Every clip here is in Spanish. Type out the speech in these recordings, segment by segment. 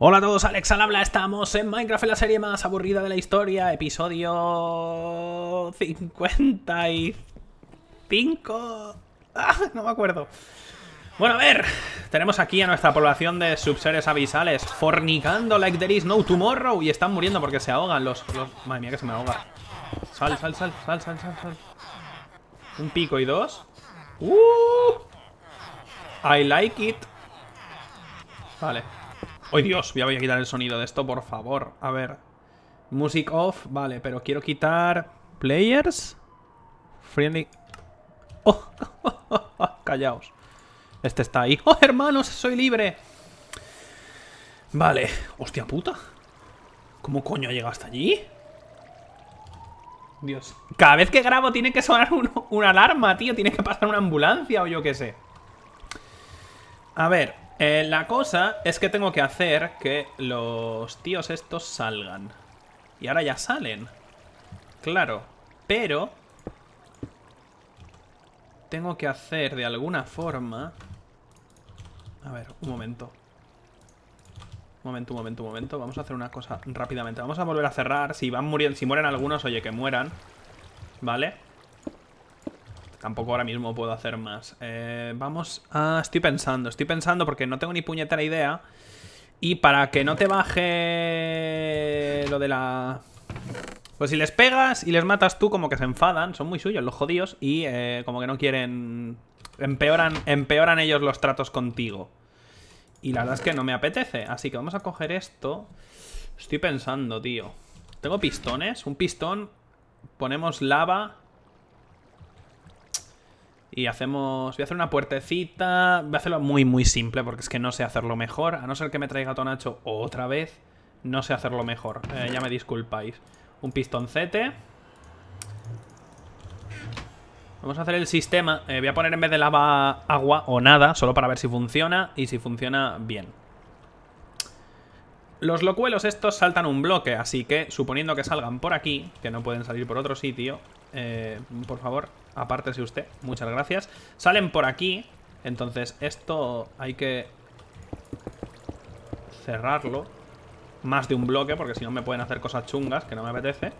Hola a todos, Alex al habla, estamos en Minecraft en la serie más aburrida de la historia, episodio 55... Ah, no me acuerdo. Bueno, a ver, tenemos aquí a nuestra población de subseres abisales fornicando like there is no tomorrow y están muriendo porque se ahogan los... los... Madre mía que se me ahoga. Sal, sal, sal, sal, sal, sal, sal. Un pico y dos. ¡Uh! I like it. Vale. ¡Ay, Dios! Ya voy a quitar el sonido de esto, por favor. A ver. Music off, vale, pero quiero quitar... Players. Friendly... ¡Oh! Callaos. Este está ahí. ¡Oh, hermanos! ¡Soy libre! Vale. ¡Hostia puta! ¿Cómo coño llegado hasta allí? Dios. Cada vez que grabo tiene que sonar una alarma, tío. Tiene que pasar una ambulancia o yo qué sé. A ver. Eh, la cosa es que tengo que hacer que los tíos estos salgan. Y ahora ya salen. Claro. Pero... Tengo que hacer de alguna forma... A ver, un momento. Un momento, un momento, un momento. Vamos a hacer una cosa rápidamente. Vamos a volver a cerrar. Si van muriendo, si mueren algunos, oye, que mueran. ¿Vale? tampoco ahora mismo puedo hacer más. Eh, vamos a... Estoy pensando, estoy pensando porque no tengo ni puñetera idea. Y para que no te baje lo de la... Pues si les pegas y les matas tú, como que se enfadan, son muy suyos los jodidos y eh, como que no quieren... Empeoran, empeoran ellos los tratos contigo. Y la verdad es que no me apetece, así que vamos a coger esto. Estoy pensando, tío. Tengo pistones, un pistón, ponemos lava y hacemos. Voy a hacer una puertecita. Voy a hacerlo muy, muy simple porque es que no sé hacerlo mejor. A no ser que me traiga Tonacho otra vez, no sé hacerlo mejor. Eh, ya me disculpáis. Un pistoncete. Vamos a hacer el sistema. Eh, voy a poner en vez de lava agua o nada, solo para ver si funciona y si funciona bien. Los locuelos estos saltan un bloque, así que suponiendo que salgan por aquí, que no pueden salir por otro sitio, eh, por favor, Aparte Apártese usted, muchas gracias. Salen por aquí, entonces esto hay que cerrarlo. Más de un bloque, porque si no me pueden hacer cosas chungas, que no me apetece.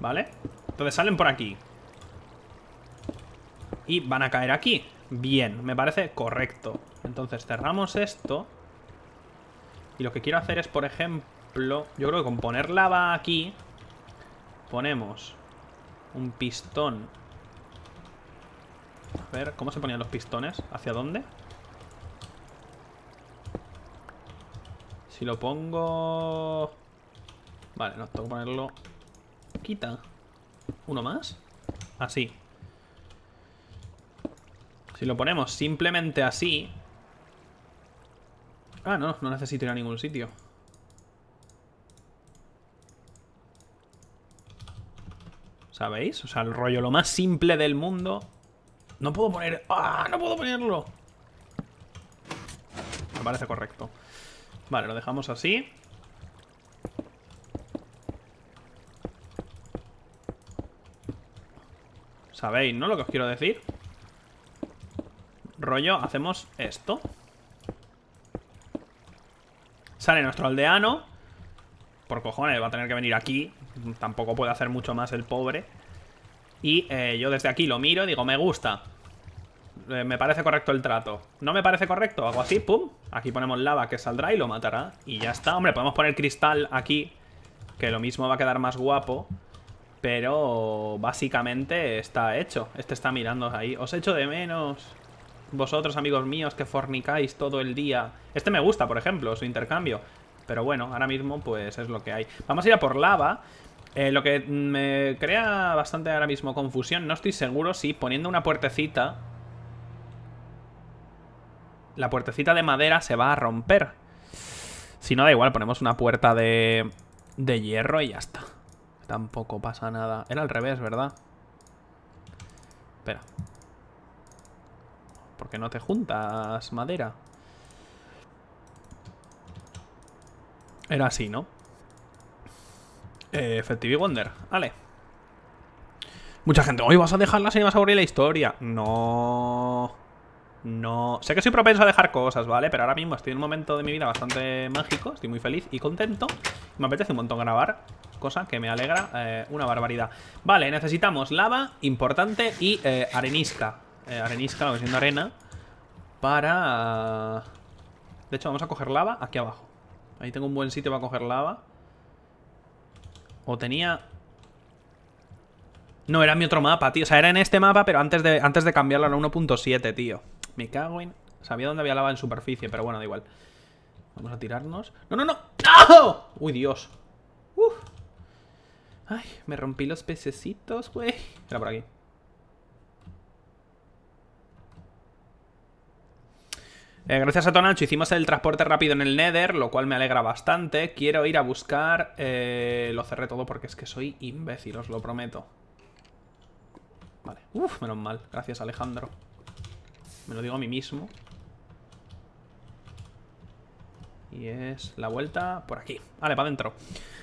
¿Vale? Entonces salen por aquí. Y van a caer aquí. Bien, me parece correcto. Entonces cerramos esto. Y lo que quiero hacer es, por ejemplo, yo creo que con poner lava aquí, ponemos un pistón a ver, ¿cómo se ponían los pistones? ¿Hacia dónde? Si lo pongo... Vale, nos tengo que ponerlo... Quita. ¿Uno más? Así. Si lo ponemos simplemente así... Ah, no, no necesito ir a ningún sitio. ¿Sabéis? O sea, el rollo lo más simple del mundo no puedo poner... ¡Ah! ¡No puedo ponerlo! Me parece correcto. Vale, lo dejamos así. Sabéis, ¿no? Lo que os quiero decir. Rollo, hacemos esto. Sale nuestro aldeano. Por cojones, va a tener que venir aquí. Tampoco puede hacer mucho más el pobre. Y eh, yo desde aquí lo miro y digo, me gusta. Eh, me parece correcto el trato. ¿No me parece correcto? Hago así, pum. Aquí ponemos lava que saldrá y lo matará. Y ya está. Hombre, podemos poner cristal aquí, que lo mismo va a quedar más guapo. Pero básicamente está hecho. Este está mirando ahí. Os echo de menos. Vosotros, amigos míos, que fornicáis todo el día. Este me gusta, por ejemplo, su intercambio. Pero bueno, ahora mismo pues es lo que hay. Vamos a ir a por lava. Eh, lo que me crea bastante ahora mismo confusión, no estoy seguro si poniendo una puertecita... La puertecita de madera se va a romper. Si no, da igual, ponemos una puerta de, de hierro y ya está. Tampoco pasa nada. Era al revés, ¿verdad? Espera. ¿Por qué no te juntas, madera? Era así, ¿no? Eh, Wonder, vale. Mucha gente, hoy vas a dejarlas y vas a abrir la historia. No. No. Sé que soy propenso a dejar cosas, ¿vale? Pero ahora mismo estoy en un momento de mi vida bastante mágico. Estoy muy feliz y contento. Me apetece un montón grabar. Cosa que me alegra eh, una barbaridad. Vale, necesitamos lava, importante, y eh, arenisca. Eh, arenisca, lo que siendo arena. Para... De hecho, vamos a coger lava aquí abajo. Ahí tengo un buen sitio para coger lava. O tenía... No, era mi otro mapa, tío. O sea, era en este mapa, pero antes de, antes de cambiarlo a 1.7, tío. Me cago en... Sabía dónde había lava en superficie, pero bueno, da igual. Vamos a tirarnos. ¡No, no, no! ¡No! ¡Uy, Dios! ¡Uf! Ay, me rompí los pececitos, güey. Era por aquí. Eh, gracias a Tonancho hicimos el transporte rápido en el Nether, lo cual me alegra bastante. Quiero ir a buscar... Eh, lo cerré todo porque es que soy imbécil, os lo prometo. Vale. Uf, menos mal. Gracias, Alejandro. Me lo digo a mí mismo. Y es la vuelta por aquí. Vale, para adentro.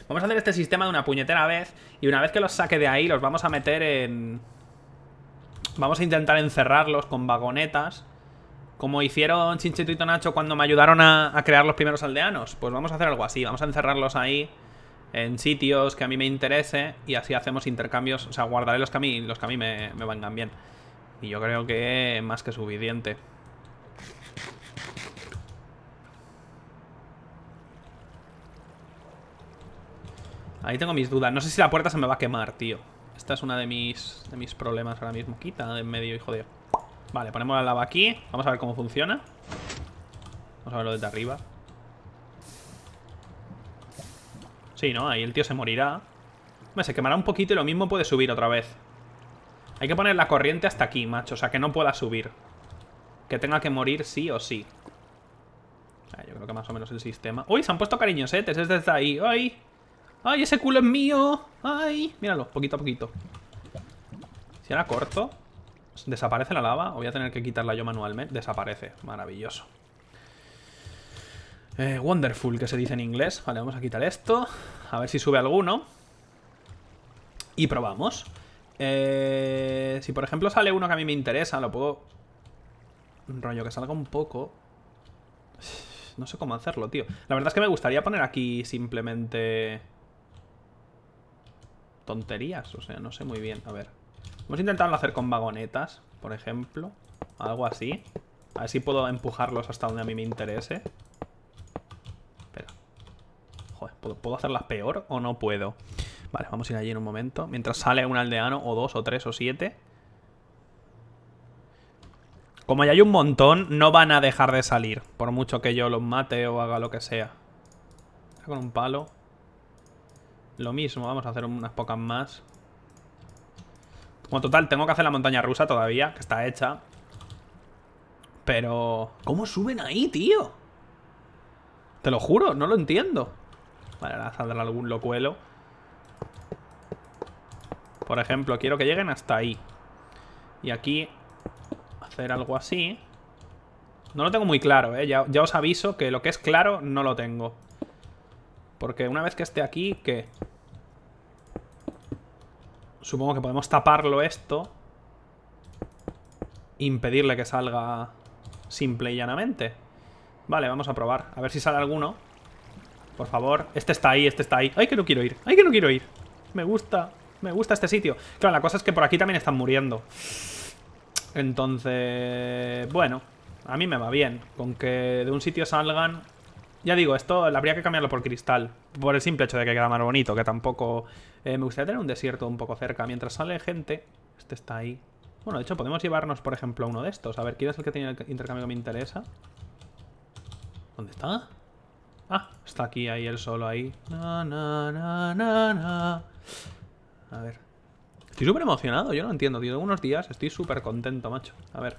Vamos a hacer este sistema de una puñetera vez. Y una vez que los saque de ahí, los vamos a meter en... Vamos a intentar encerrarlos con vagonetas como hicieron Chinchito y Tonacho cuando me ayudaron a, crear los primeros aldeanos. Pues vamos a hacer algo así. Vamos a encerrarlos ahí en sitios que a mí me interese y así hacemos intercambios. O sea, guardaré los que a mí, los que a mí me, vengan bien. Y yo creo que más que suficiente. Ahí tengo mis dudas. No sé si la puerta se me va a quemar, tío. Esta es una de mis, de mis problemas ahora mismo. Quita en medio, hijo de... Vale, ponemos la lava aquí Vamos a ver cómo funciona Vamos a verlo desde arriba Sí, ¿no? Ahí el tío se morirá Hombre, se quemará un poquito y lo mismo puede subir otra vez Hay que poner la corriente hasta aquí, macho O sea, que no pueda subir Que tenga que morir sí o sí Yo creo que más o menos el sistema ¡Uy! Se han puesto cariñosetes desde ahí ¡Ay! ¡Ay, ese culo es mío! ¡Ay! Míralo, poquito a poquito Si era corto ¿Desaparece la lava? ¿O voy a tener que quitarla yo manualmente? Desaparece. Maravilloso. Eh, wonderful, que se dice en inglés. Vale, vamos a quitar esto. A ver si sube alguno. Y probamos. Eh, si por ejemplo sale uno que a mí me interesa, lo puedo... Un rollo que salga un poco. No sé cómo hacerlo, tío. La verdad es que me gustaría poner aquí simplemente... Tonterías, o sea, no sé muy bien. A ver. Vamos a intentarlo hacer con vagonetas, por ejemplo. Algo así. A ver si puedo empujarlos hasta donde a mí me interese. Espera. Joder, ¿puedo, hacerlas peor o no puedo? Vale, vamos a ir allí en un momento. Mientras sale un aldeano, o dos, o tres, o siete. Como ya hay un montón, no van a dejar de salir. Por mucho que yo los mate o haga lo que sea. Con un palo. Lo mismo, vamos a hacer unas pocas más. Como total, tengo que hacer la montaña rusa todavía, que está hecha. Pero... ¿Cómo suben ahí, tío? Te lo juro, no lo entiendo. Vale, ahora saldrá algún locuelo. Por ejemplo, quiero que lleguen hasta ahí. Y aquí hacer algo así. No lo tengo muy claro, ¿eh? Ya, ya os aviso que lo que es claro no lo tengo. Porque una vez que esté aquí, ¿qué? Supongo que podemos taparlo esto. Impedirle que salga simple y llanamente. Vale, vamos a probar. A ver si sale alguno. Por favor. Este está ahí, este está ahí. ¡Ay, que no quiero ir! ¡Ay, que no quiero ir! Me gusta. Me gusta este sitio. Claro, la cosa es que por aquí también están muriendo. Entonces... Bueno. A mí me va bien. Con que de un sitio salgan ya digo, esto habría que cambiarlo por cristal. Por el simple hecho de que queda más bonito, que tampoco... Eh, me gustaría tener un desierto un poco cerca. Mientras sale gente... Este está ahí. Bueno, de hecho, podemos llevarnos, por ejemplo, uno de estos. A ver, ¿quién es el que tiene el intercambio que me interesa? ¿Dónde está? Ah, está aquí, ahí, el solo, ahí. A ver. Estoy súper emocionado, yo no entiendo, tío. Unos días estoy súper contento, macho. A ver.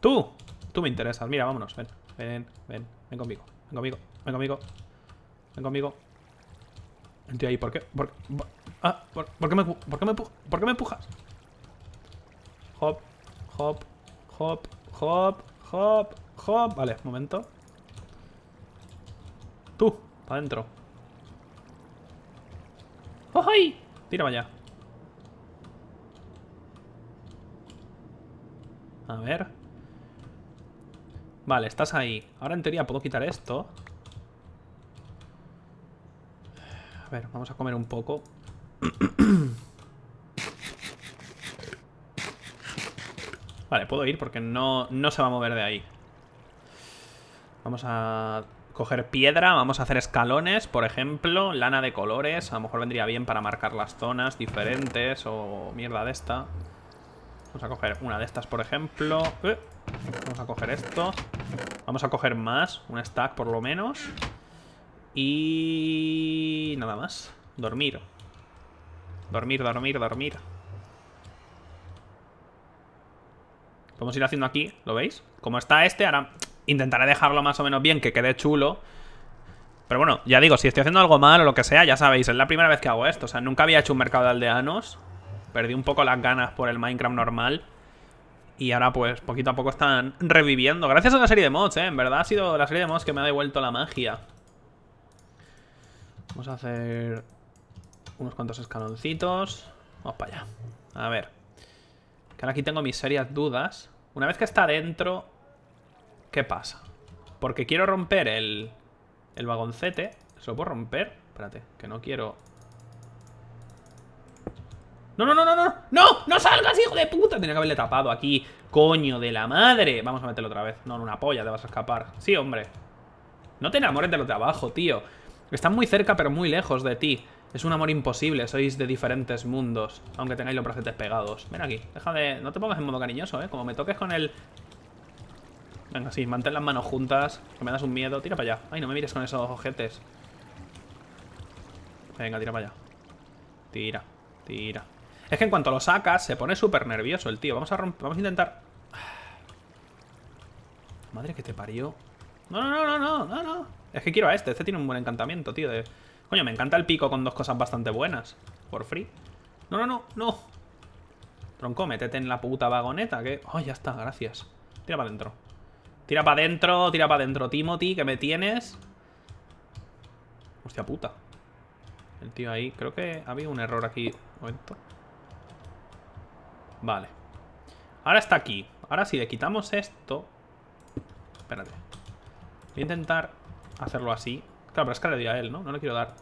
¡Tú! Tú me interesas. Mira, vámonos. Ven, ven, ven. Ven conmigo. Ven conmigo. Ven conmigo. Ven conmigo. Entré ahí. ¿Por qué? ¿Por, ah, qué, me, por, me, me empujas? Hop, hop, hop, hop, hop, hop. Vale, momento. Tú, para adentro. ¡Ojo Tira allá. A ver. Vale, estás ahí. Ahora en teoría puedo quitar esto. ver, vamos a comer un poco. Vale, puedo ir porque no, no se va a mover de ahí. Vamos a coger piedra, vamos a hacer escalones, por ejemplo, lana de colores, a lo mejor vendría bien para marcar las zonas diferentes o mierda de esta. Vamos a coger una de estas, por ejemplo. Eh, vamos a coger esto. Vamos a coger más, un stack por lo menos. Y nada más. Dormir. Dormir, dormir, dormir. Podemos ir haciendo aquí, ¿lo veis? Como está este, ahora intentaré dejarlo más o menos bien, que quede chulo. Pero bueno, ya digo, si estoy haciendo algo mal o lo que sea, ya sabéis, es la primera vez que hago esto. O sea, nunca había hecho un mercado de aldeanos. Perdí un poco las ganas por el Minecraft normal. Y ahora pues poquito a poco están reviviendo. Gracias a la serie de mods, ¿eh? En verdad ha sido la serie de mods que me ha devuelto la magia. Vamos a hacer unos cuantos escaloncitos. Vamos para allá. A ver. Que ahora aquí tengo mis serias dudas. Una vez que está dentro, ¿qué pasa? Porque quiero romper el, el vagoncete. ¿Se lo puedo romper? Espérate, que no quiero... ¡No, no, no, no, no! ¡No! ¡No salgas, hijo de puta! Tenía que haberle tapado aquí. ¡Coño de la madre! Vamos a meterlo otra vez. No, en una polla te vas a escapar. Sí, hombre. No te enamores de lo de abajo, tío. Están muy cerca, pero muy lejos de ti. Es un amor imposible, sois de diferentes mundos, aunque tengáis los bracetes pegados. Ven aquí, deja de... No te pongas en modo cariñoso, ¿eh? Como me toques con el... Venga, sí, mantén las manos juntas, que me das un miedo. Tira para allá. Ay, no me mires con esos ojetes. Venga, tira para allá. Tira, tira. Es que en cuanto lo sacas, se pone súper nervioso el tío. Vamos a romper... Vamos a intentar... Madre que te parió. No, no, no, no, no, no. Es que quiero a este. Este tiene un buen encantamiento, tío. De... Coño, me encanta el pico con dos cosas bastante buenas. Por free. No, no, no, no. Tronco, métete en la puta vagoneta. Que... Oh, ya está, gracias. Tira para adentro. Tira para adentro, tira para adentro, Timothy, que me tienes. Hostia puta. El tío ahí. Creo que había un error aquí. momento. Vale. Ahora está aquí. Ahora si le quitamos esto... Espérate. Voy a intentar hacerlo así. Claro, pero es que le doy a él, ¿no? No le quiero dar.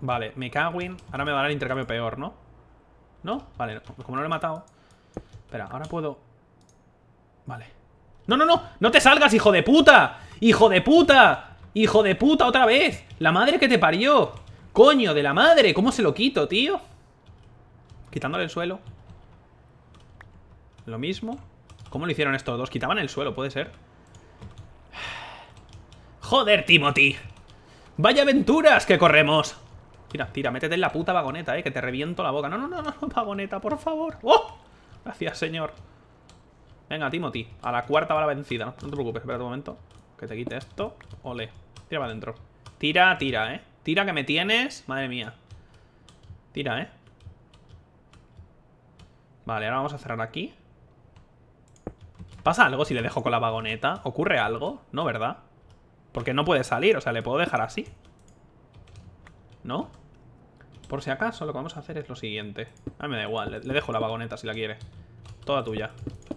Vale, me cago en... Ahora me va a dar el intercambio peor, ¿no? ¿No? Vale, como no lo he matado... Espera, ahora puedo... Vale. ¡No, no, no! ¡No te salgas, hijo de puta! ¡Hijo de puta! ¡Hijo de puta otra vez! ¡La madre que te parió! ¡Coño de la madre! ¿Cómo se lo quito, tío? Quitándole el suelo. Lo mismo. ¿Cómo lo hicieron estos dos? Quitaban el suelo, puede ser. Joder, Timothy. Vaya aventuras que corremos. Tira, tira, métete en la puta vagoneta, eh, que te reviento la boca. No, no, no, no, vagoneta, por favor. ¡Oh! Gracias, señor. Venga, Timothy, a la cuarta va la vencida. No, te preocupes, espera un momento. Que te quite esto. Ole. Tira para adentro. Tira, tira, eh. Tira que me tienes. Madre mía. Tira, eh. Vale, ahora vamos a cerrar aquí. ¿Pasa algo si le dejo con la vagoneta? ¿Ocurre algo? No, ¿verdad? Porque no puede salir, o sea, le puedo dejar así. ¿No? Por si acaso, lo que vamos a hacer es lo siguiente. A mí me da igual, le, dejo la vagoneta si la quiere. Toda tuya.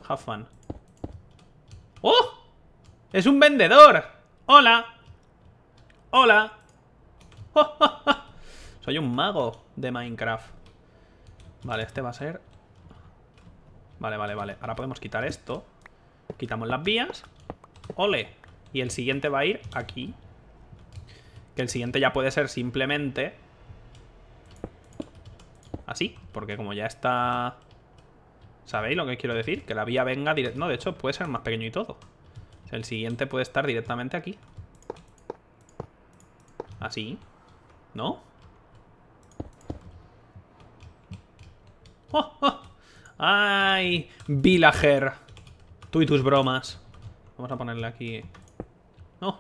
Have fun. ¡Oh! ¡Es un vendedor! ¡Hola! ¡Hola! Soy un mago de Minecraft. Vale, este va a ser... Vale, vale, vale. Ahora podemos quitar esto. Quitamos las vías. ¡Ole! Y el siguiente va a ir aquí. Que el siguiente ya puede ser simplemente... Así, porque como ya está... ¿Sabéis lo que quiero decir? Que la vía venga directo... No, de hecho puede ser más pequeño y todo. El siguiente puede estar directamente aquí. Así. ¿No? ¡Oh, oh! ay Villager! Tú y tus bromas. Vamos a ponerle aquí no.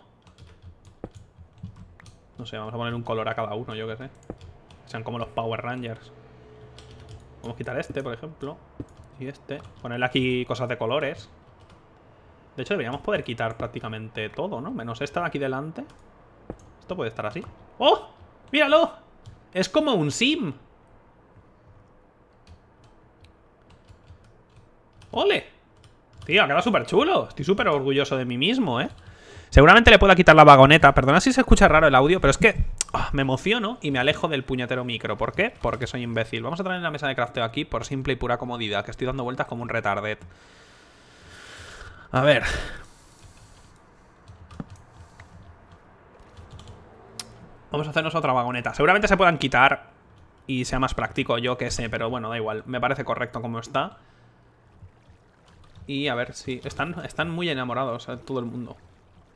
No sé, vamos a poner un color a cada uno, yo qué sé. sean como los Power Rangers. Vamos a quitar este, por ejemplo. Y este. Ponerle aquí cosas de colores. De hecho, deberíamos poder quitar prácticamente todo, ¿no? Menos esta de aquí delante. Esto puede estar así. ¡Oh! ¡Míralo! Es como un sim. ¡Ole! Tío, ha quedado súper chulo. Estoy súper orgulloso de mí mismo, ¿eh? Seguramente le pueda quitar la vagoneta. Perdona si se escucha raro el audio, pero es que ah, me emociono y me alejo del puñetero micro. ¿Por qué? Porque soy imbécil. Vamos a traer la mesa de crafteo aquí por simple y pura comodidad, que estoy dando vueltas como un retardet. A ver. Vamos a hacernos otra vagoneta. Seguramente se puedan quitar y sea más práctico, yo que sé, pero bueno, da igual. Me parece correcto como está. Y a ver si... están, están muy enamorados eh, todo el mundo.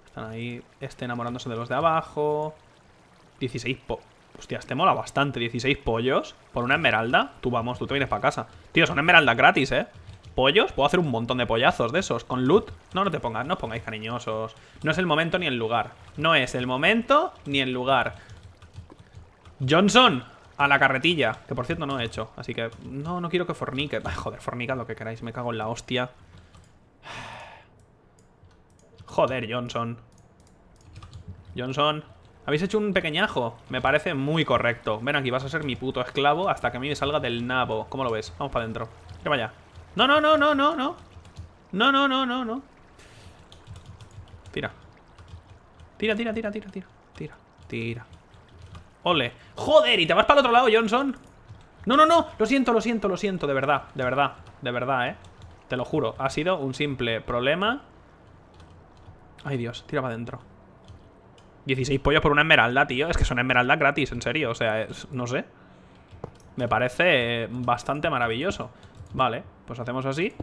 Están ahí, este enamorándose de los de abajo. 16 po... Hostia, este mola bastante 16 pollos por una esmeralda. Tú vamos, tú te vienes para casa. Tío, son esmeraldas gratis, ¿eh? Pollos, puedo hacer un montón de pollazos de esos con loot. No, no te pongas, no os pongáis cariñosos. No es el momento ni el lugar. No es el momento ni el lugar. Johnson, a la carretilla. Que por cierto no he hecho. Así que no, no quiero que fornique. joder, fornica lo que queráis. Me cago en la hostia. Joder, Johnson. Johnson. Habéis hecho un pequeñajo. Me parece muy correcto. Ven aquí, vas a ser mi puto esclavo hasta que a mí me salga del nabo. ¿Cómo lo ves? Vamos para adentro. Que vaya. No, no, no, no, no, no. No, no, no, no, no. Tira. Tira, tira, tira, tira, tira. Tira, tira. Ole. Joder, y te vas para el otro lado, Johnson. No, no, no. Lo siento, lo siento, lo siento. De verdad, de verdad, de verdad, eh. Te lo juro. Ha sido un simple problema Ay, Dios, tira para adentro. 16 pollos por una esmeralda, tío. Es que son esmeraldas gratis, en serio. O sea, no sé. Me parece bastante maravilloso. Vale, pues hacemos así.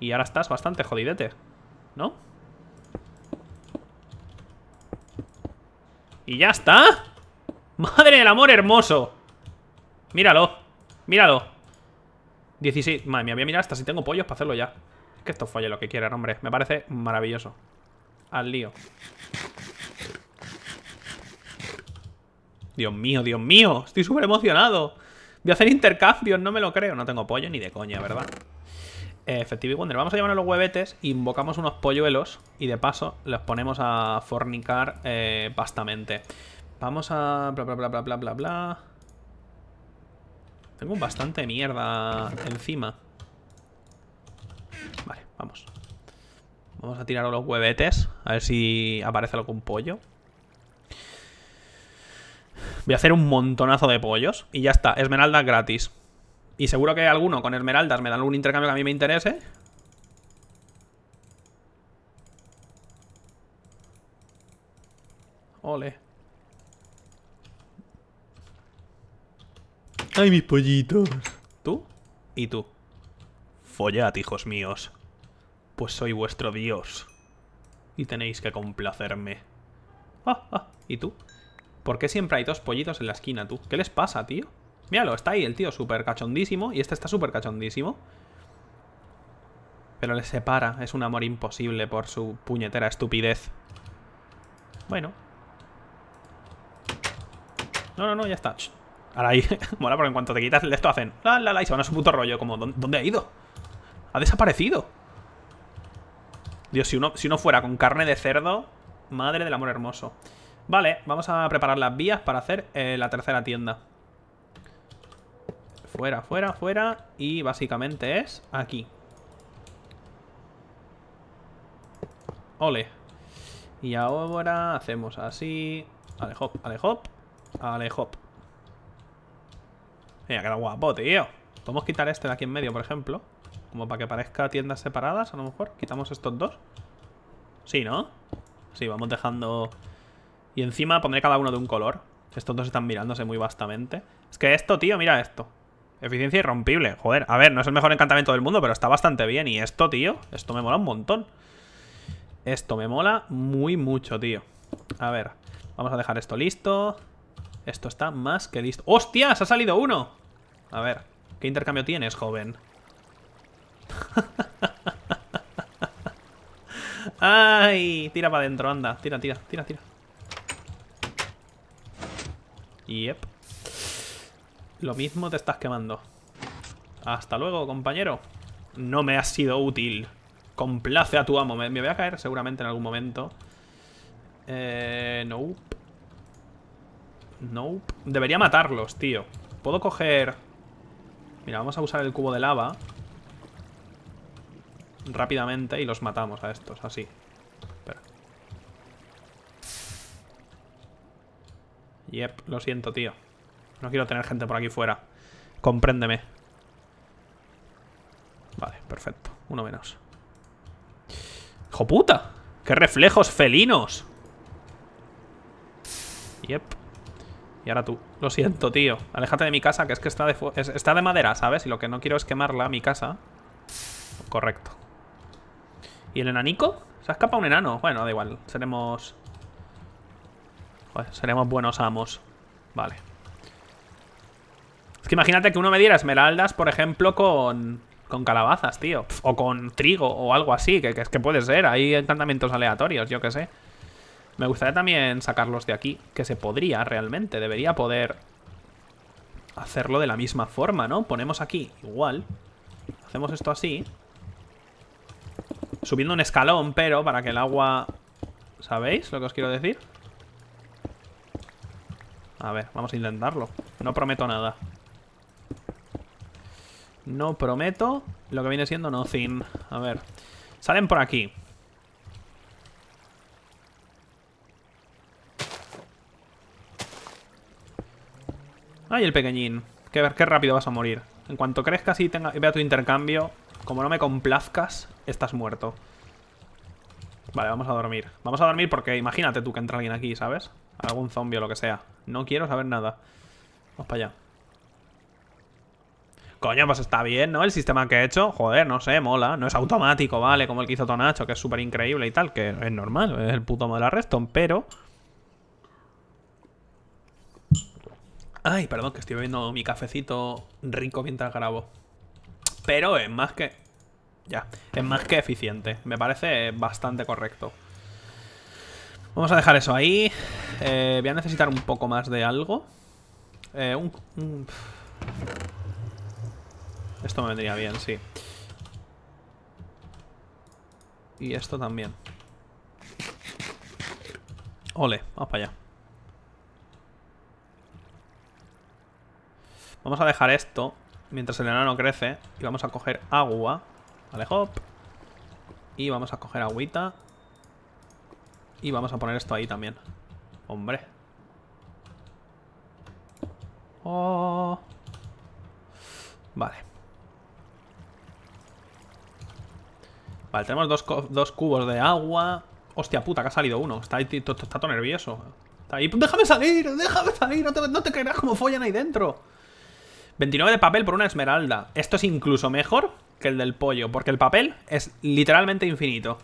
Y ahora estás bastante jodidete, ¿no? ¿Y ya está? ¡Madre del amor hermoso! Míralo, míralo. 16... Madre mía, voy a mirar hasta si tengo pollos para hacerlo ya. Que esto folle lo que quieran, hombre. Me parece maravilloso. Al lío. Dios mío, Dios mío. Estoy súper emocionado. Voy a hacer intercambios, no me lo creo. No tengo pollo ni de coña, ¿verdad? Efectivo eh, Wonder. Vamos a llamar a los huevetes, invocamos unos polluelos y de paso los ponemos a fornicar eh, Vamos a... bla, bla, bla, bla, bla, bla. Tengo bastante mierda encima. Vamos. a tirar los huevetes. A ver si aparece algún pollo. Voy a hacer un montonazo de pollos. Y ya está. Esmeralda gratis. Y seguro que alguno con esmeraldas me dan algún intercambio que a mí me interese. Ole. Ay, mis pollitos. ¿Tú? ¿Y tú? Follad, hijos míos. Pues soy vuestro dios. Y tenéis que complacerme. Ah, ah, ¿Y tú? ¿Por qué siempre hay dos pollitos en la esquina, tú? ¿Qué les pasa, tío? Míralo, está ahí el tío súper cachondísimo. Y este está súper cachondísimo. Pero les separa. Es un amor imposible por su puñetera estupidez. Bueno. No, no, no, ya está. Ahora ahí. Mola porque en cuanto te quitas esto hacen. La, la, la. Y se van a su puto rollo. Como, ¿dónde ha ido? Ha desaparecido. Dios, si uno, si fuera con carne de cerdo, madre del amor hermoso. Vale, vamos a preparar las vías para hacer eh, la tercera tienda. Fuera, fuera, fuera. Y básicamente es aquí. Ole. Y ahora hacemos así. Ale hop, ale hop, ale hop. Mira, queda guapo, tío. Podemos quitar este de aquí en medio, por ejemplo. Como para que parezca tiendas separadas, a lo mejor. Quitamos estos dos. Sí, ¿no? Sí, vamos dejando... Y encima pondré cada uno de un color. Estos dos están mirándose muy vastamente. Es que esto, tío, mira esto. Eficiencia irrompible. Joder, a ver, no es el mejor encantamiento del mundo, pero está bastante bien. Y esto, tío, esto me mola un montón. Esto me mola muy mucho, tío. A ver, vamos a dejar esto listo. Esto está más que listo. ¡Hostias! ¡Ha salido uno! A ver, ¿qué intercambio tienes, joven? ¡Ay! Tira para adentro, anda. Tira, tira, tira, tira. Yep. Lo mismo te estás quemando. Hasta luego, compañero. No me has sido útil. Complace a tu amo. Me, voy a caer seguramente en algún momento. Eh, no Nope. Debería matarlos, tío. Puedo coger... Mira, vamos a usar el cubo de lava rápidamente y los matamos a estos, así. Espera. Yep, lo siento, tío. No quiero tener gente por aquí fuera. Compréndeme. Vale, perfecto. Uno menos. puta! ¡Qué reflejos felinos! Yep. Y ahora tú. Lo siento, tío. Aléjate de mi casa, que es que está de, está de madera, ¿sabes? Y lo que no quiero es quemarla, mi casa. Correcto. ¿Y el enanico? Se ha escapado un enano. Bueno, da igual. Seremos... seremos buenos amos. Vale. Es que imagínate que uno me diera esmeraldas, por ejemplo, con, con calabazas, tío. O con trigo o algo así, que, es que puede ser. Hay encantamientos aleatorios, yo qué sé. Me gustaría también sacarlos de aquí, que se podría realmente. Debería poder hacerlo de la misma forma, ¿no? Ponemos aquí, igual. Hacemos esto así. Subiendo un escalón, pero para que el agua... ¿Sabéis lo que os quiero decir? A ver, vamos a intentarlo. No prometo nada. No prometo lo que viene siendo nothing. A ver. Salen por aquí. Ay, el pequeñín. ver qué rápido vas a morir. En cuanto crezcas y, tenga, y vea tu intercambio, como no me complazcas, estás muerto. Vale, vamos a dormir. Vamos a dormir porque imagínate tú que entra alguien aquí, ¿sabes? Algún zombie o lo que sea. No quiero saber nada. Vamos para allá. Coño, pues está bien, ¿no? El sistema que he hecho. Joder, no sé, mola. No es automático, ¿vale? Como el que hizo Tonacho, que es súper increíble y tal. Que es normal, es el puto modelo Reston, pero... Ay, perdón, que estoy bebiendo mi cafecito rico mientras grabo. Pero es más que... Ya, es más que eficiente. Me parece bastante correcto. Vamos a dejar eso ahí. Eh, voy a necesitar un poco más de algo. Eh, esto me vendría bien, sí. Y esto también. Ole, vamos para allá. Vamos a dejar esto mientras el enano crece y vamos a coger agua Vale, hop. Y vamos a coger agüita. Y vamos a poner esto ahí también. Hombre. Oh. Vale. Vale, tenemos dos, cubos de agua. Hostia puta, que ha salido uno. Está, todo nervioso. Está ahí. ¡Déjame salir! ¡Déjame salir! No te, creas como follan ahí dentro. 29 de papel por una esmeralda. Esto es incluso mejor que el del pollo, porque el papel es literalmente infinito.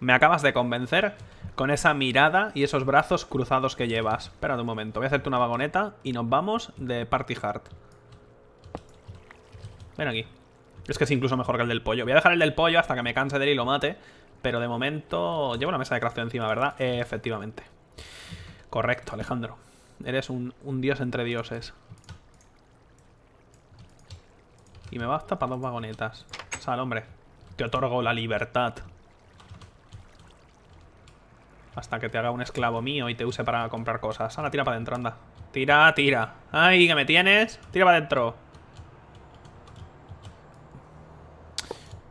Me acabas de convencer con esa mirada y esos brazos cruzados que llevas. Espera un momento, voy a hacerte una vagoneta y nos vamos de Party Hard. Ven aquí. Es que es incluso mejor que el del pollo. Voy a dejar el del pollo hasta que me canse de él y lo mate. Pero de momento... Llevo una mesa de crafteo encima, ¿verdad? efectivamente. Correcto, Alejandro. Eres un dios entre dioses. Y me basta para dos vagonetas. Sal, hombre. Te otorgo la libertad. Hasta que te haga un esclavo mío y te use para comprar cosas. Ahora tira para adentro, anda. Tira, tira. Ay, que me tienes. Tira para adentro.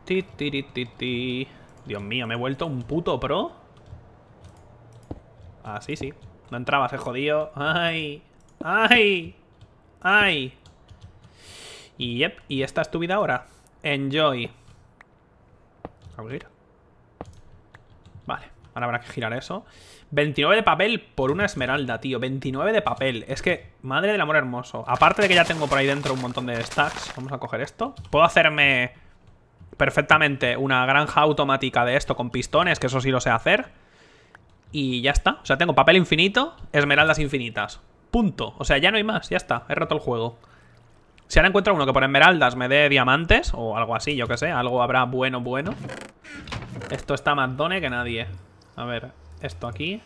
Ti, Dios mío, me he vuelto un puto pro. Ah, sí, sí. No entrabas, he eh, jodido. Ay. Ay. Ay. Y yep, y esta es tu vida ahora. Enjoy. Abrir. Vale, ahora habrá que girar eso. 29 de papel por una esmeralda, tío. 29 de papel. Es que, madre del amor hermoso. Aparte de que ya tengo por ahí dentro un montón de stacks. Vamos a coger esto. Puedo hacerme perfectamente una granja automática de esto con pistones, que eso sí lo sé hacer. Y ya está. O sea, tengo papel infinito, esmeraldas infinitas. Punto. O sea, ya no hay más. Ya está. He roto el juego. Si ahora encuentro uno que por esmeraldas me dé diamantes o algo así, yo que sé, algo habrá bueno, bueno. Esto está más done que nadie. A ver, esto aquí.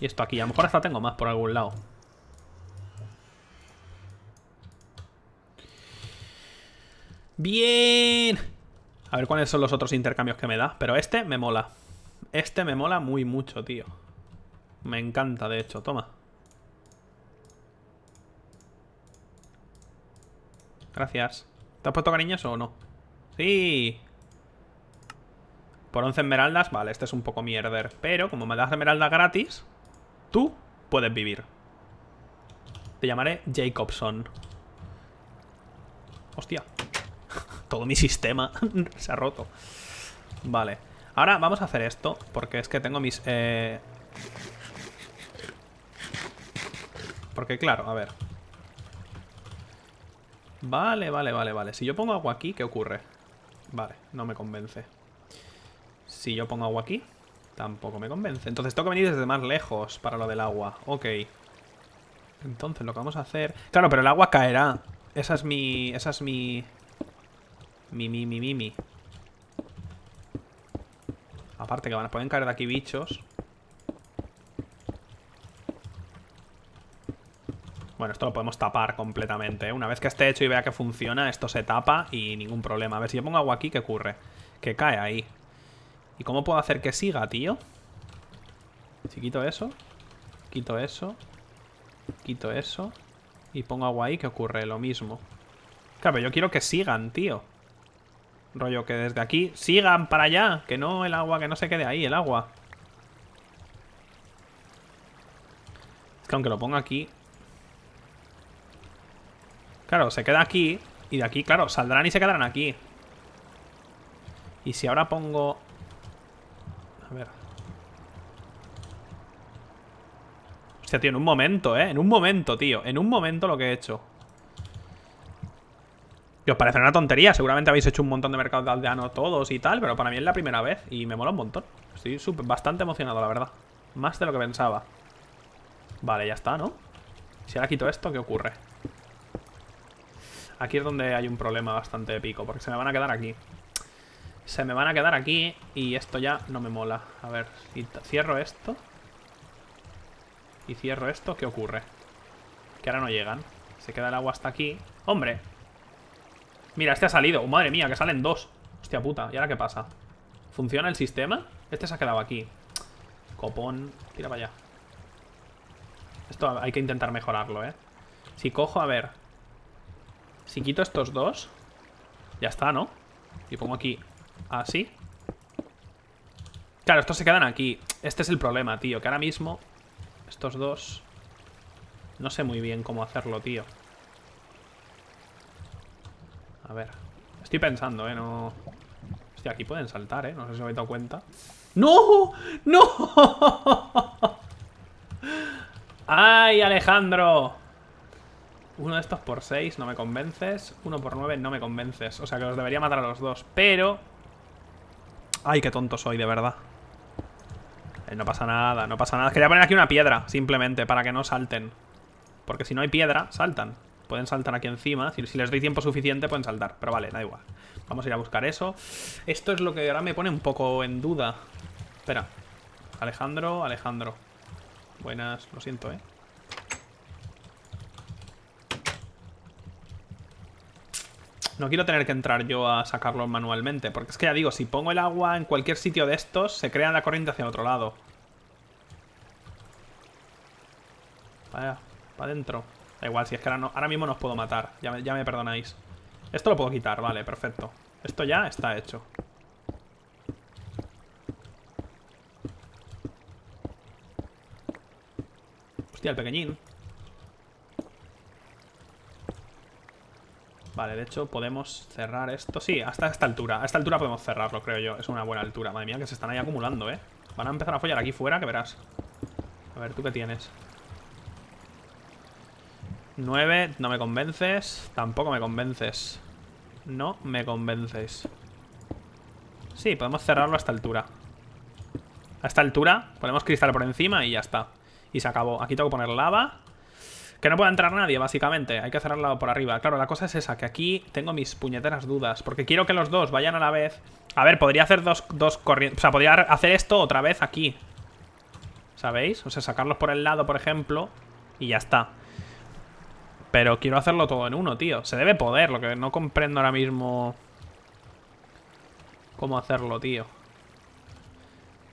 Y esto aquí. A lo mejor hasta tengo más por algún lado. Bien. A ver cuáles son los otros intercambios que me da. Pero este me mola. Este me mola muy mucho, tío. Me encanta, de hecho. Toma. Gracias. ¿Te has puesto cariñoso o no? ¡Sí! Por 11 esmeraldas, vale, este es un poco mierder. Pero como me das esmeralda gratis, tú puedes vivir. Te llamaré Jacobson. Hostia. Todo mi sistema se ha roto. Vale. Ahora vamos a hacer esto, porque es que tengo mis... Eh, porque claro, a ver. Vale, vale, vale, vale. Si yo pongo agua aquí, ¿qué ocurre? Vale, no me convence. Si yo pongo agua aquí, tampoco me convence. Entonces tengo que venir desde más lejos para lo del agua. Ok. Entonces lo que vamos a hacer... Claro, pero el agua caerá. Esa es mi... Esa es mi... Mi, mi, mi, mi, Aparte que van a poder caer de aquí bichos. Bueno, esto lo podemos tapar completamente. ¿eh? Una vez que esté hecho y vea que funciona, esto se tapa y ningún problema. A ver, si yo pongo agua aquí, ¿qué ocurre? Que cae ahí. ¿Y cómo puedo hacer que siga, tío? Si quito eso, quito eso, quito eso y pongo agua ahí, ¿qué ocurre? Lo mismo. Claro, pero yo quiero que sigan, tío. Rollo, que desde aquí sigan para allá. Que no el agua, que no se quede ahí, el agua. Es que aunque lo ponga aquí, Claro, se queda aquí. Y de aquí, claro, saldrán y se quedarán aquí. Y si ahora pongo... A ver. Hostia, tío, en un momento, ¿eh? En un momento, tío. En un momento lo que he hecho. Y os parece una tontería. Seguramente habéis hecho un montón de mercados de aldeano todos y tal. Pero para mí es la primera vez. Y me mola un montón. Estoy bastante emocionado, la verdad. Más de lo que pensaba. Vale, ya está, ¿no? Si ahora quito esto, ¿qué ocurre? Aquí es donde hay un problema bastante pico, porque se me van a quedar aquí. Se me van a quedar aquí y esto ya no me mola. A ver, si cierro esto y cierro esto, ¿qué ocurre? Que ahora no llegan. Se queda el agua hasta aquí. ¡Hombre! Mira, este ha salido. Oh, ¡Madre mía, que salen dos! Hostia puta, ¿y ahora qué pasa? ¿Funciona el sistema? Este se ha quedado aquí. Copón. Tira para allá. Esto hay que intentar mejorarlo, ¿eh? Si cojo, a ver... Si quito estos dos, ya está, ¿no? Y pongo aquí así. Claro, estos se quedan aquí. Este es el problema, tío, que ahora mismo estos dos... No sé muy bien cómo hacerlo, tío. A ver. Estoy pensando, ¿eh? No... Hostia, aquí pueden saltar, ¿eh? No sé si habéis dado cuenta. ¡No! ¡No! ¡Ay, Alejandro! Uno de estos por 6 no me convences. Uno por nueve no me convences. O sea que los debería matar a los dos. Pero... Ay, qué tonto soy, de verdad. Eh, no pasa nada, no pasa nada. Quería poner aquí una piedra, simplemente, para que no salten. Porque si no hay piedra, saltan. Pueden saltar aquí encima. Si, si les doy tiempo suficiente, pueden saltar. Pero vale, da igual. Vamos a ir a buscar eso. Esto es lo que ahora me pone un poco en duda. Espera. Alejandro, Alejandro. Buenas, lo siento, ¿eh? No quiero tener que entrar yo a sacarlo manualmente, porque es que ya digo, si pongo el agua en cualquier sitio de estos, se crea la corriente hacia otro lado. Vaya, para adentro. Da igual, si es que ahora, mismo no os puedo matar, ya ya me perdonáis. Esto lo puedo quitar, vale, perfecto. Esto ya está hecho. Hostia, el pequeñín. Vale, de hecho podemos cerrar esto Sí, hasta esta altura, a esta altura podemos cerrarlo, creo yo Es una buena altura, madre mía, que se están ahí acumulando, eh Van a empezar a follar aquí fuera, que verás A ver, ¿tú qué tienes? 9, no me convences Tampoco me convences No me convences Sí, podemos cerrarlo a esta altura A esta altura ponemos cristal por encima y ya está Y se acabó, aquí tengo que poner lava que no pueda entrar nadie, básicamente. Hay que lado por arriba. Claro, la cosa es esa, que aquí tengo mis puñeteras dudas. Porque quiero que los dos vayan a la vez. A ver, podría hacer dos, dos corrientes. O sea, podría hacer esto otra vez aquí. ¿Sabéis? O sea, sacarlos por el lado, por ejemplo. Y ya está. Pero quiero hacerlo todo en uno, tío. Se debe poder, lo que no comprendo ahora mismo... Cómo hacerlo, tío.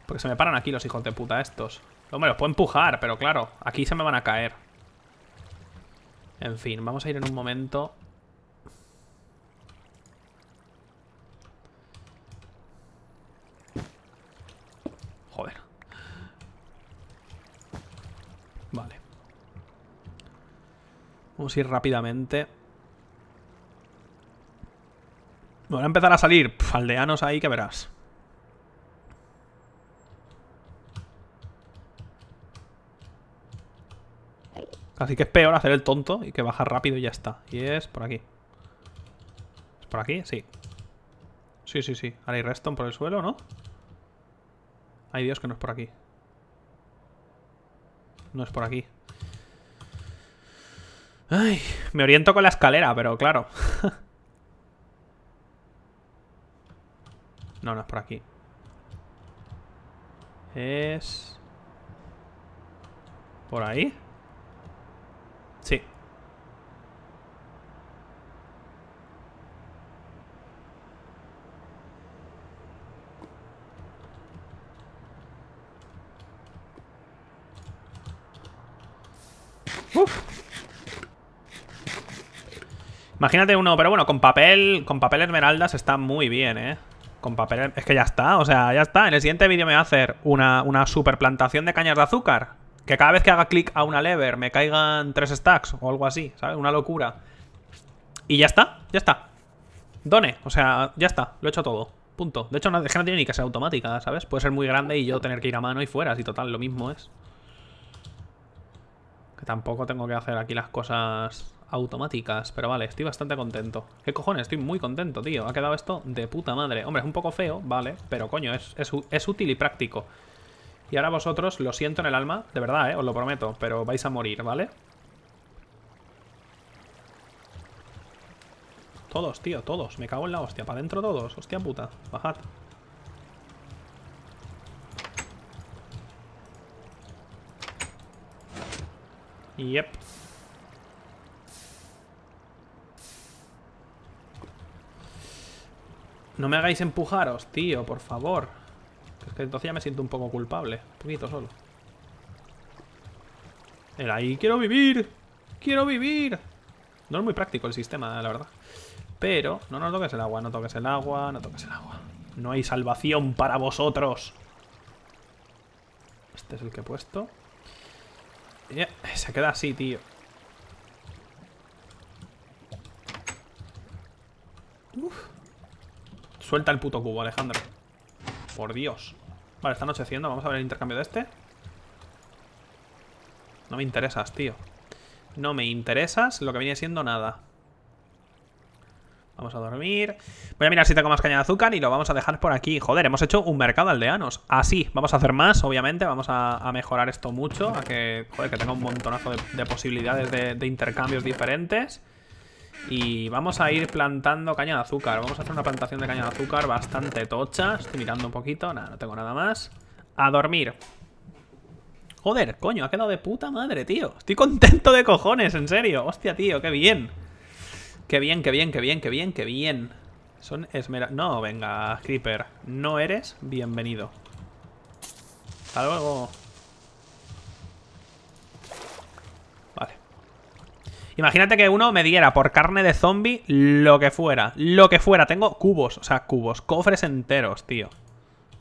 Porque se me paran aquí los hijos de puta estos. Hombre, los puedo empujar, pero claro, aquí se me van a caer. En fin, vamos a ir en un momento. Joder. Vale. Vamos a ir rápidamente. Me a empezar a salir aldeanos ahí que verás. Así que es peor hacer el tonto y que bajar rápido y ya está. Y es por aquí. ¿Es por aquí? Sí. Sí, sí, sí. Ahora hay reston por el suelo, ¿no? Hay Dios, que no es por aquí. No es por aquí. Ay, me oriento con la escalera, pero claro. no, no es por aquí. Es... ¿Por ahí? Imagínate uno, pero bueno, con papel, con papel esmeraldas está muy bien, ¿eh? Con papel... Es que ya está, o sea, ya está. En el siguiente vídeo me va a hacer una, una super plantación de cañas de azúcar. Que cada vez que haga clic a una lever me caigan tres stacks o algo así, ¿sabes? Una locura. Y ya está, ya está. Done, o sea, ya está, lo he hecho todo. Punto. De hecho, no, es que no tiene ni que ser automática, ¿sabes? Puede ser muy grande y yo tener que ir a mano y fuera, Así total, lo mismo es. Que tampoco tengo que hacer aquí las cosas automáticas. Pero vale, estoy bastante contento. ¿Qué cojones? Estoy muy contento, tío. Ha quedado esto de puta madre. Hombre, es un poco feo, vale, pero coño, es, útil y práctico. Y ahora vosotros, lo siento en el alma, de verdad, eh, os lo prometo, pero vais a morir, ¿vale? Todos, tío, todos. Me cago en la hostia. Para adentro todos. Hostia puta. Bajad. Yep. No me hagáis empujaros, tío, por favor. Es que entonces ya me siento un poco culpable. Un poquito solo. El ahí, quiero vivir. Quiero vivir. No es muy práctico el sistema, la verdad. Pero, no, nos toques el agua, no toques el agua, no toques el agua. No hay salvación para vosotros. Este es el que he puesto. se queda así, tío. Uf. Suelta el puto cubo, Alejandro. Por Dios. Vale, está anocheciendo. Vamos a ver el intercambio de este. No me interesas, tío. No me interesas lo que viene siendo nada. Vamos a dormir. Voy a mirar si tengo más caña de azúcar y lo vamos a dejar por aquí. Joder, hemos hecho un mercado aldeanos. Así, ah, vamos a hacer más, obviamente. Vamos a, mejorar esto mucho. A que, joder, que tenga un montonazo de, posibilidades de intercambios diferentes. Y vamos a ir plantando caña de azúcar. Vamos a hacer una plantación de caña de azúcar bastante tocha. Estoy mirando un poquito. Nada, no tengo nada más. A dormir. Joder, coño, ha quedado de puta madre, tío. Estoy contento de cojones, en serio. Hostia, tío, qué bien. Qué bien, qué bien, qué bien, qué bien, qué bien. Son esmera... No, venga, Creeper. No eres bienvenido. Hasta luego. Imagínate que uno me diera por carne de zombie lo que fuera. Lo que fuera. Tengo cubos, o sea, cubos. Cofres enteros, tío.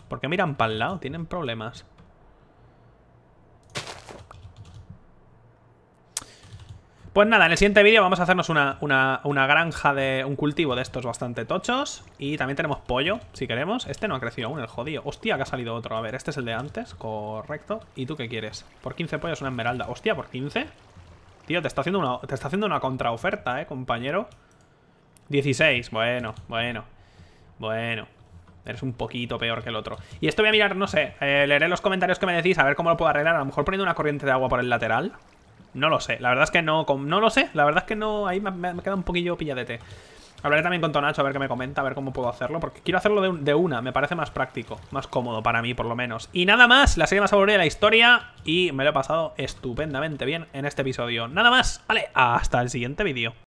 ¿Por qué miran para el lado? Tienen problemas. Pues nada, en el siguiente vídeo vamos a hacernos una, una, granja de un cultivo de estos bastante tochos. Y también tenemos pollo, si queremos. Este no ha crecido aún, el jodido. Hostia, que ha salido otro. A ver, este es el de antes, correcto. ¿Y tú qué quieres? Por 15 pollos una esmeralda. Hostia, por 15. Tío, te está haciendo una, te está haciendo una contraoferta, eh, compañero. 16, bueno, bueno. Bueno. Eres un poquito peor que el otro. Y esto voy a mirar, no sé, eh, leeré los comentarios que me decís, a ver cómo lo puedo arreglar. A lo mejor poniendo una corriente de agua por el lateral. No lo sé, la verdad es que no, no lo sé, la verdad es que no, ahí me, me queda un poquillo pilladete. Hablaré también con Tonacho a ver qué me comenta, a ver cómo puedo hacerlo, porque quiero hacerlo de, una, me parece más práctico, más cómodo para mí por lo menos. Y nada más, la serie más aburrida de la historia y me lo he pasado estupendamente bien en este episodio. Nada más, vale, hasta el siguiente vídeo.